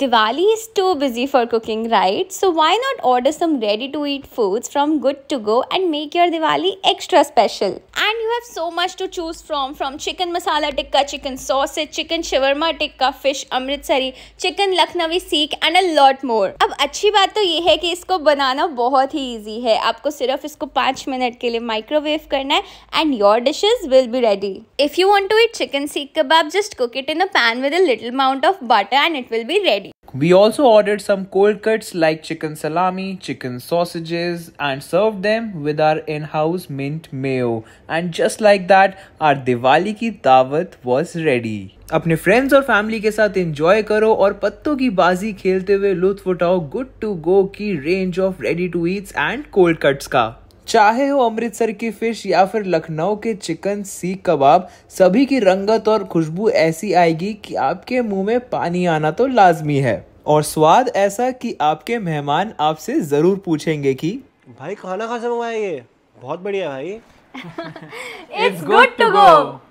Diwali is too busy for cooking, right? So why not order some ready-to-eat foods from Good To Go and make your Diwali extra special? And you have so much to choose from, from chicken masala tikka, chicken sausage, chicken shawarma tikka, fish amritsari, chicken Lucknowi seek and a lot more. अब अच्छी बात तो ये है कि इसको बनाना बहुत ही easy है आपको सिर्फ इसको पाँच मिनट के लिए माइक्रोवेव करना है and your dishes will be ready if you want to eat chicken seekh kebab just cook it in a pan with a little amount of butter and it will be ready We also ordered some cold cuts like chicken salami, chicken sausages and served them with our in-house mint mayo. And just like that, our Diwali ki daawat was ready. अपने friends और family के साथ enjoy करो और पत्तों की बाजी खेलते हुए लुत्फ उठाओ गुड टू गो की range of ready to eats and cold cuts का चाहे हो अमृतसर की फिश या फिर लखनऊ के चिकन सीख कबाब सभी की रंगत और खुशबू ऐसी आएगी कि आपके मुंह में पानी आना तो लाजमी है और स्वाद ऐसा कि आपके मेहमान आपसे ज़रूर पूछेंगे कि भाई खाना खा से मंगवाया ये बहुत बढ़िया भाई इट्स गुड टू गो